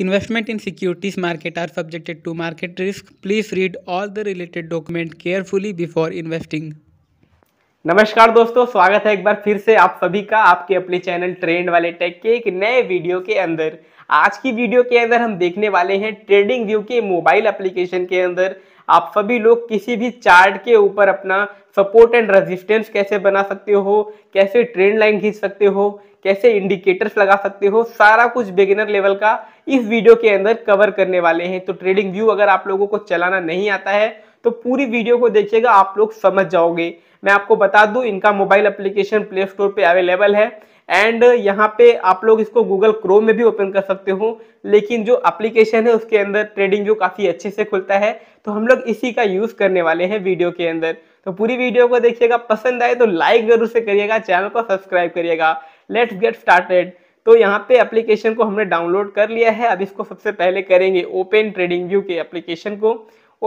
investment in securities market are subjected to market risk please read all the related document carefully before investing नमस्कार दोस्तों स्वागत है एक बार फिर से आप सभी का आपके अपने चैनल ट्रेंड वाले टेक के एक नए वीडियो के अंदर आज की वीडियो के अंदर हम देखने वाले हैं ट्रेडिंग व्यू के मोबाइल एप्लीकेशन के अंदर आप सभी लोग किसी भी चार्ट के ऊपर अपना सपोर्ट एंड रेजिस्टेंस कैसे बना सकते हो कैसे ट्रेंड लाइन खींच सकते हो कैसे इंडिकेटर्स लगा सकते हो सारा कुछ बिगिनर लेवल का इस वीडियो के अंदर कवर करने वाले हैं तो ट्रेडिंग व्यू अगर आप लोगों को चलाना नहीं आता है तो पूरी वीडियो को देखिएगा आप लोग समझ जाओगे मैं आपको बता दूं इनका मोबाइल एप्लीकेशन प्ले स्टोर पे अवेलेबल है एंड यहाँ पे आप लोग इसको गूगल क्रोम में भी ओपन कर सकते हो लेकिन जो एप्लीकेशन है उसके अंदर ट्रेडिंग जो काफ़ी अच्छे से खुलता है तो हम लोग इसी का यूज़ करने वाले हैं वीडियो के अंदर तो पूरी वीडियो को देखिएगा पसंद आए तो लाइक जरूर से करिएगा चैनल को सब्सक्राइब करिएगा लेट्स गेट स्टार्टेड तो यहाँ पे एप्लीकेशन को हमने डाउनलोड कर लिया है अब इसको सबसे पहले करेंगे ओपन ट्रेडिंग व्यू के एप्लीकेशन को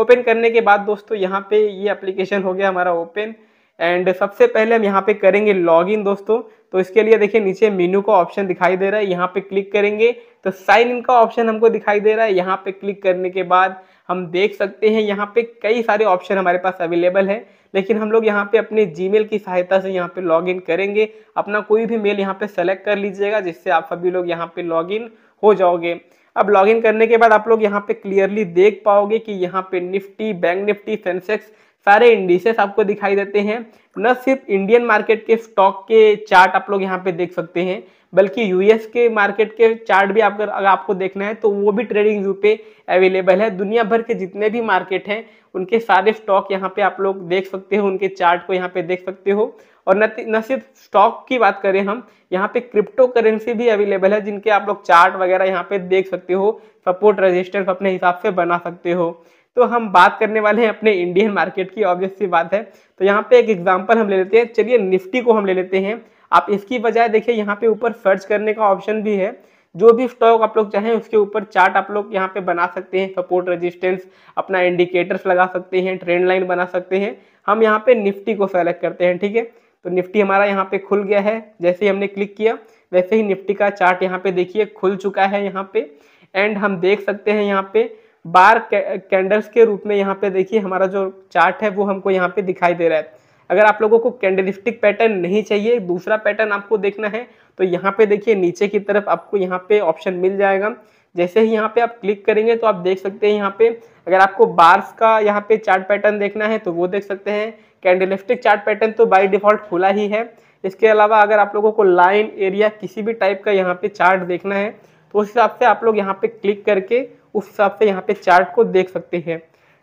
ओपन करने के बाद दोस्तों यहाँ पे ये एप्लीकेशन हो गया हमारा ओपन एंड सबसे पहले हम यहाँ पे करेंगे लॉगिन दोस्तों तो इसके लिए देखिए नीचे मेनू का ऑप्शन दिखाई दे रहा है यहाँ पे क्लिक करेंगे तो साइन इन का ऑप्शन हमको दिखाई दे रहा है यहाँ पे क्लिक करने के बाद हम देख सकते हैं यहाँ पे कई सारे ऑप्शन हमारे पास अवेलेबल है लेकिन हम लोग यहाँ पे अपने जी की सहायता से यहाँ पे इन करेंगे अपना कोई भी मेल यहाँ पे सेलेक्ट कर लीजिएगा जिससे आप सभी लोग यहाँ पे इन हो जाओगे अब लॉगिन करने के बाद आप लोग यहाँ पे क्लियरली देख पाओगे कि यहाँ पे निफ्टी बैंक निफ्टी सेंसेक्स सारे इंडिसेस आपको दिखाई देते हैं न सिर्फ इंडियन मार्केट के स्टॉक के चार्ट आप लोग यहाँ पे देख सकते हैं बल्कि यूएस के मार्केट के चार्ट भी आपको अगर आपको देखना है तो वो भी ट्रेडिंग व्यू पे अवेलेबल है दुनिया भर के जितने भी मार्केट हैं उनके सारे स्टॉक यहाँ पे आप लोग देख सकते हो उनके चार्ट को यहाँ पे देख सकते हो और न न सिर्फ स्टॉक की बात करें हम यहाँ पे क्रिप्टो करेंसी भी अवेलेबल है जिनके आप लोग चार्ट वगैरह यहाँ पे देख सकते हो सपोर्ट रजिस्टेंस अपने हिसाब से बना सकते हो तो हम बात करने वाले हैं अपने इंडियन मार्केट की ऑब्वियस सी बात है तो यहाँ पे एक एग्जाम्पल हम ले लेते हैं चलिए निफ्टी को हम ले लेते हैं आप इसकी बजाय देखिए यहाँ पे ऊपर सर्च करने का ऑप्शन भी है जो भी स्टॉक आप लोग चाहें उसके ऊपर चार्ट आप लोग यहाँ पे बना सकते हैं सपोर्ट रेजिस्टेंस अपना इंडिकेटर्स लगा सकते हैं ट्रेंड लाइन बना सकते हैं हम यहाँ पे निफ्टी को सेलेक्ट करते हैं ठीक है तो निफ्टी हमारा यहाँ पे खुल गया है जैसे ही हमने क्लिक किया वैसे ही निफ्टी का चार्ट यहाँ पे देखिए खुल चुका है यहाँ पे एंड हम देख सकते हैं यहाँ पे बार कैंडल्स के रूप में यहाँ पे देखिए हमारा जो चार्ट है वो हमको यहाँ पे दिखाई दे रहा है अगर आप लोगों को कैंडलिस्टिक पैटर्न नहीं चाहिए दूसरा पैटर्न आपको देखना है तो यहाँ पे देखिए नीचे की तरफ आपको यहाँ पे ऑप्शन मिल जाएगा जैसे ही यहाँ पे आप क्लिक करेंगे तो आप देख सकते हैं यहाँ पे अगर आपको बार्स का यहाँ पे चार्ट पैटर्न देखना है तो वो देख सकते हैं कैंडलिस्टिक चार्ट पैटर्न तो बाई डिफॉल्ट खुला ही है इसके अलावा अगर आप लोगों को लाइन एरिया किसी भी टाइप का यहाँ पे चार्ट देखना है तो उस हिसाब से आप लोग यहाँ पे क्लिक करके उस हिसाब से यहाँ पे चार्ट को देख सकते हैं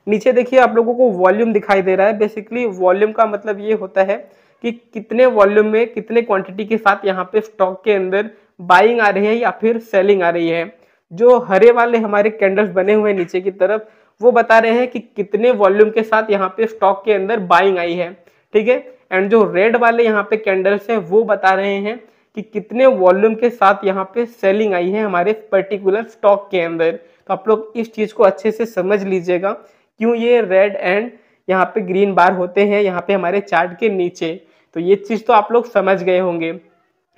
नीचे देखिए आप लोगों को वॉल्यूम दिखाई दे रहा है बेसिकली वॉल्यूम का मतलब ये होता है कि कितने वॉल्यूम में कितने क्वांटिटी के साथ यहाँ पे स्टॉक के अंदर बाइंग आ रही है या फिर सेलिंग आ रही है जो हरे वाले हमारे कैंडल्स बने हुए हैं नीचे की तरफ वो बता रहे हैं कि कितने वॉल्यूम के साथ यहाँ पे स्टॉक के अंदर बाइंग आई है ठीक है एंड जो रेड वाले यहाँ पे कैंडल्स हैं वो बता रहे हैं कि कितने वॉल्यूम के साथ यहाँ पे सेलिंग आई है हमारे पर्टिकुलर स्टॉक के अंदर तो आप लोग इस चीज़ को अच्छे से समझ लीजिएगा क्यों ये रेड एंड यहाँ पे ग्रीन बार होते हैं यहाँ पे हमारे चार्ट के नीचे तो ये चीज़ तो आप लोग समझ गए होंगे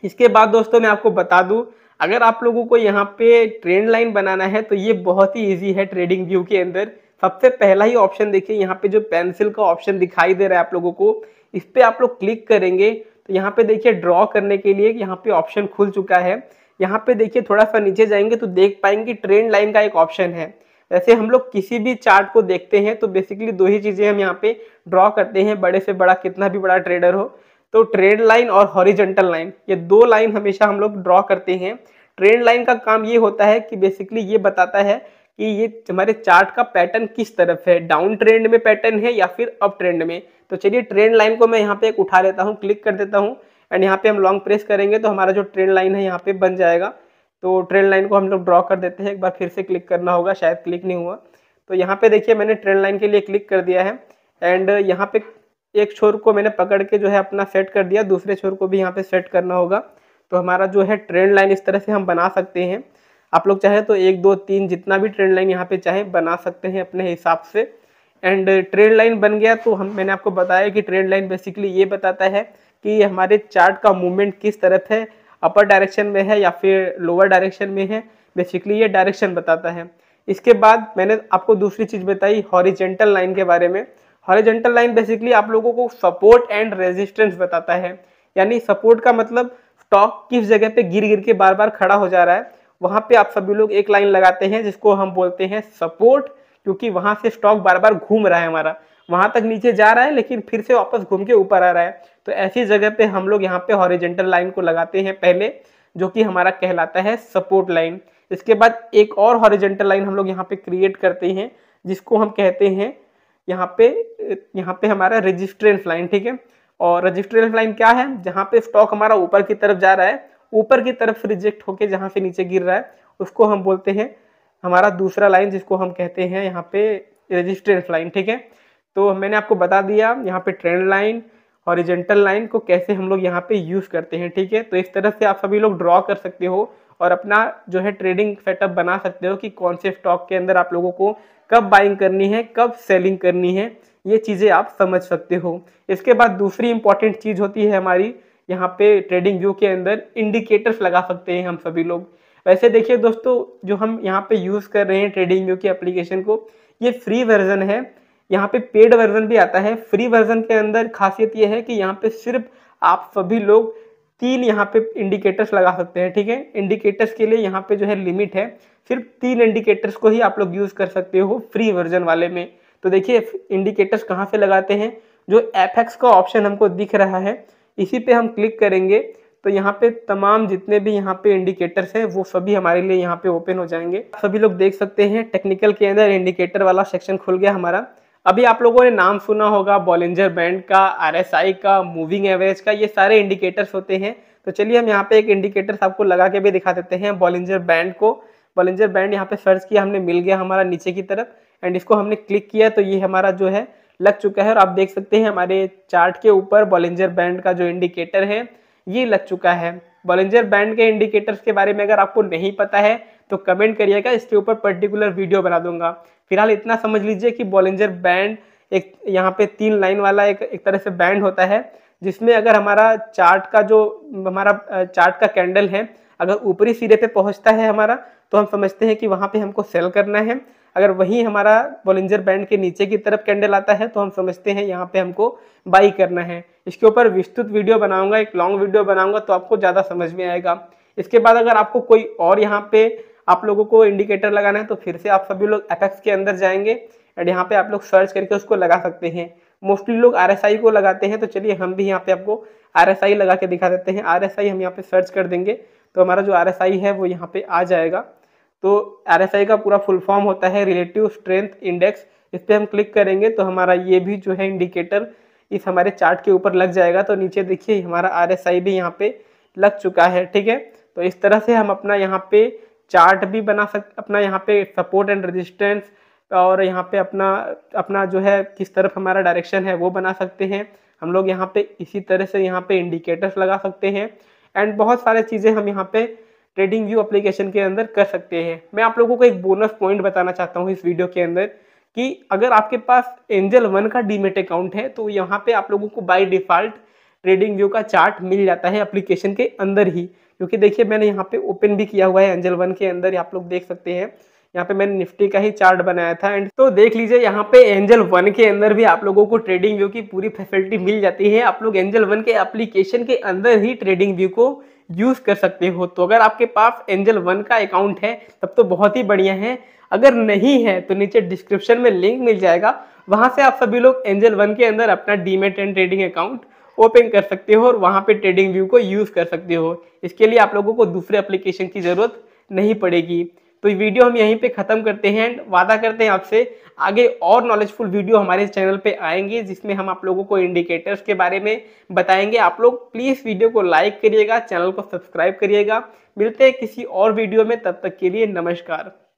इसके बाद दोस्तों मैं आपको बता दूँ अगर आप लोगों को यहाँ पे ट्रेंड लाइन बनाना है तो ये बहुत ही ईजी है ट्रेडिंग व्यू के अंदर सबसे पहला ही ऑप्शन देखिए यहाँ पे जो पेंसिल का ऑप्शन दिखाई दे रहा है आप लोगों को इस पर आप लोग क्लिक करेंगे तो यहाँ पे देखिए ड्रॉ करने के लिए यहाँ पे ऑप्शन खुल चुका है यहाँ पे देखिए थोड़ा सा नीचे जाएंगे तो देख पाएंगे ट्रेंड लाइन का एक ऑप्शन है वैसे हम लोग किसी भी चार्ट को देखते हैं तो बेसिकली दो ही चीज़ें हम यहाँ पे ड्रॉ करते हैं बड़े से बड़ा कितना भी बड़ा ट्रेडर हो तो ट्रेंड लाइन और हॉरिजेंटल लाइन ये दो लाइन हमेशा हम लोग ड्रॉ करते हैं ट्रेंड लाइन का काम ये होता है कि बेसिकली ये बताता है कि ये हमारे चार्ट का पैटर्न किस तरफ है डाउन ट्रेंड में पैटर्न है या फिर अप ट्रेंड में तो चलिए ट्रेंड लाइन को मैं यहाँ पे एक उठा लेता हूँ क्लिक कर देता हूँ एंड यहाँ पे हम लॉन्ग प्रेस करेंगे तो हमारा जो ट्रेन लाइन है यहाँ पे बन जाएगा तो ट्रेन लाइन को हम लोग ड्रॉ कर देते हैं एक बार फिर से क्लिक करना होगा शायद क्लिक नहीं हुआ तो यहाँ पे देखिए मैंने ट्रेन लाइन के लिए क्लिक कर दिया है एंड यहाँ पे एक छोर को मैंने पकड़ के जो है अपना सेट कर दिया दूसरे छोर को भी यहाँ पे सेट करना होगा तो हमारा जो है ट्रेंड लाइन इस तरह से हम बना सकते हैं आप लोग चाहे तो एक दो तीन जितना भी ट्रेंड लाइन यहाँ पे चाहे बना सकते हैं अपने हिसाब से एंड ट्रेंड लाइन बन गया तो हम मैंने आपको बताया कि ट्रेंड लाइन बेसिकली ये बताता है कि हमारे चार्ट का मूवमेंट किस तरफ है अपर डायरेक्शन में है या फिर लोअर डायरेक्शन में है बेसिकली ये डायरेक्शन बताता है इसके बाद मैंने आपको दूसरी चीज़ बताई हॉरिजेंटल लाइन के बारे में हॉरिजेंटल लाइन बेसिकली आप लोगों को सपोर्ट एंड रेजिस्टेंस बताता है यानी सपोर्ट का मतलब स्टॉक किस जगह पे गिर गिर के बार बार खड़ा हो जा रहा है वहाँ पे आप सभी लोग एक लाइन लगाते हैं जिसको हम बोलते हैं सपोर्ट क्योंकि वहाँ से स्टॉक बार बार घूम रहा है हमारा वहाँ तक नीचे जा रहा है लेकिन फिर से वापस घूम के ऊपर आ रहा है तो ऐसी जगह पे हम लोग यहाँ पे हॉरिजेंटल लाइन को लगाते हैं पहले जो कि हमारा कहलाता है सपोर्ट लाइन इसके बाद एक और हॉरिजेंटल लाइन हम लोग यहाँ पे क्रिएट करते हैं जिसको हम कहते हैं यहाँ पे यहाँ पे हमारा रजिस्ट्रेंस लाइन ठीक है और रजिस्ट्रेंस लाइन क्या है जहाँ पे स्टॉक हमारा ऊपर की तरफ जा रहा है ऊपर की तरफ रिजेक्ट होके जहाँ से नीचे गिर रहा है उसको हम बोलते हैं हमारा दूसरा लाइन जिसको हम कहते हैं यहाँ पे रजिस्ट्रेंस लाइन ठीक है तो मैंने आपको बता दिया यहाँ पे ट्रेंड लाइन हॉरिजेंटल लाइन को कैसे हम लोग यहाँ पे यूज़ करते हैं ठीक है तो इस तरह से आप सभी लोग ड्रॉ कर सकते हो और अपना जो है ट्रेडिंग सेटअप बना सकते हो कि कौन से स्टॉक के अंदर आप लोगों को कब बाइंग करनी है कब सेलिंग करनी है ये चीज़ें आप समझ सकते हो इसके बाद दूसरी इंपॉर्टेंट चीज़ होती है हमारी यहाँ पे ट्रेडिंग व्यू के अंदर इंडिकेटर्स लगा सकते हैं हम सभी लोग वैसे देखिए दोस्तों जो हम यहाँ पे यूज़ कर रहे हैं ट्रेडिंग व्यू की एप्लीकेशन को ये फ्री वर्जन है यहाँ पे पेड वर्जन भी आता है फ्री वर्जन के अंदर खासियत यह है कि यहाँ पे सिर्फ आप सभी लोग तीन यहाँ पे इंडिकेटर्स लगा सकते हैं ठीक है इंडिकेटर्स के लिए यहाँ पे जो है लिमिट है सिर्फ तीन इंडिकेटर्स को ही आप लोग यूज़ कर सकते हो फ्री वर्जन वाले में तो देखिए इंडिकेटर्स कहाँ से लगाते हैं जो एफ का ऑप्शन हमको दिख रहा है इसी पे हम क्लिक करेंगे तो यहाँ पे तमाम जितने भी यहाँ पे इंडिकेटर्स हैं वो सभी हमारे लिए यहाँ पे ओपन हो जाएंगे सभी लोग देख सकते हैं टेक्निकल के अंदर इंडिकेटर वाला सेक्शन खुल गया हमारा अभी आप लोगों ने नाम सुना होगा बॉलेंजर बैंड का आरएसआई का मूविंग एवरेज का ये सारे इंडिकेटर्स होते हैं तो चलिए हम यहाँ पे एक इंडिकेटर्स आपको लगा के भी दिखा देते हैं बॉलेंजर बैंड को बॉलेंजर बैंड यहाँ पे सर्च किया हमने मिल गया हमारा नीचे की तरफ एंड इसको हमने क्लिक किया तो ये हमारा जो है लग चुका है और आप देख सकते हैं हमारे चार्ट के ऊपर बॉलेंजर बैंड का जो इंडिकेटर है ये लग चुका है बॉलेंजर बैंड के इंडिकेटर्स के बारे में अगर आपको नहीं पता है तो कमेंट करिएगा इसके ऊपर पर्टिकुलर वीडियो बना दूंगा फिलहाल इतना समझ लीजिए कि बॉलेंजर बैंड एक यहाँ पे तीन लाइन वाला एक एक तरह से बैंड होता है जिसमें अगर हमारा चार्ट का जो हमारा चार्ट का कैंडल है अगर ऊपरी सिरे पे पहुँचता है हमारा तो हम समझते हैं कि वहाँ पे हमको सेल करना है अगर वहीं हमारा बॉलेंजर बैंड के नीचे की तरफ कैंडल आता है तो हम समझते हैं यहाँ पे हमको बाई करना है इसके ऊपर विस्तृत वीडियो बनाऊँगा एक लॉन्ग वीडियो बनाऊँगा तो आपको ज़्यादा समझ में आएगा इसके बाद अगर आपको कोई और यहाँ पे आप लोगों को इंडिकेटर लगाना है तो फिर से आप सभी लोग एपेक्स के अंदर जाएंगे एंड यहाँ पे आप लोग सर्च करके उसको लगा सकते हैं मोस्टली लोग आर को लगाते हैं तो चलिए हम भी यहाँ पे आपको आर लगा के दिखा देते हैं आर हम यहाँ पे सर्च कर देंगे तो हमारा जो आर है वो यहाँ पे आ जाएगा तो आर का पूरा फुल फॉर्म होता है रिलेटिव स्ट्रेंथ इंडेक्स इस पर हम क्लिक करेंगे तो हमारा ये भी जो है इंडिकेटर इस हमारे चार्ट के ऊपर लग जाएगा तो नीचे देखिए हमारा आर भी यहाँ पे लग चुका है ठीक है तो इस तरह से हम अपना यहाँ पे चार्ट भी बना सक अपना यहाँ पे सपोर्ट एंड रेजिस्टेंस और यहाँ पे अपना अपना जो है किस तरफ हमारा डायरेक्शन है वो बना सकते हैं हम लोग यहाँ पे इसी तरह से यहाँ पे इंडिकेटर्स लगा सकते हैं एंड बहुत सारे चीज़ें हम यहाँ पे ट्रेडिंग व्यू अप्लीकेशन के अंदर कर सकते हैं मैं आप लोगों को एक बोनस पॉइंट बताना चाहता हूँ इस वीडियो के अंदर कि अगर आपके पास एंजल वन का डीमेट अकाउंट है तो यहाँ पे आप लोगों को बाय डिफ़ॉल्ट ट्रेडिंग व्यू का चार्ट मिल जाता है एप्लीकेशन के अंदर ही क्योंकि देखिए मैंने यहाँ पे ओपन भी किया हुआ है एंजल वन के अंदर आप लोग देख सकते हैं यहाँ पे मैंने निफ्टी का ही चार्ट बनाया था एंड तो देख लीजिए यहाँ पे एंजल वन के अंदर भी आप लोगों को ट्रेडिंग व्यू की पूरी फैसिलिटी मिल जाती है आप लोग एंजल वन के एप्लीकेशन के अंदर ही ट्रेडिंग व्यू को यूज कर सकते हो तो अगर आपके पास एंजल वन का अकाउंट है तब तो बहुत ही बढ़िया है अगर नहीं है तो नीचे डिस्क्रिप्शन में लिंक मिल जाएगा वहां से आप सभी लोग एंजल वन के अंदर अपना demat and trading account open कर सकते हो और वहाँ पे ट्रेडिंग व्यू को यूज़ कर सकते हो इसके लिए आप लोगों को दूसरे एप्लीकेशन की ज़रूरत नहीं पड़ेगी तो वीडियो हम यहीं पे ख़त्म करते हैं एंड वादा करते हैं आपसे आगे और नॉलेजफुल वीडियो हमारे चैनल पे आएंगे जिसमें हम आप लोगों को इंडिकेटर्स के बारे में बताएंगे आप लोग प्लीज़ वीडियो को लाइक करिएगा चैनल को सब्सक्राइब करिएगा मिलते हैं किसी और वीडियो में तब तक के लिए नमस्कार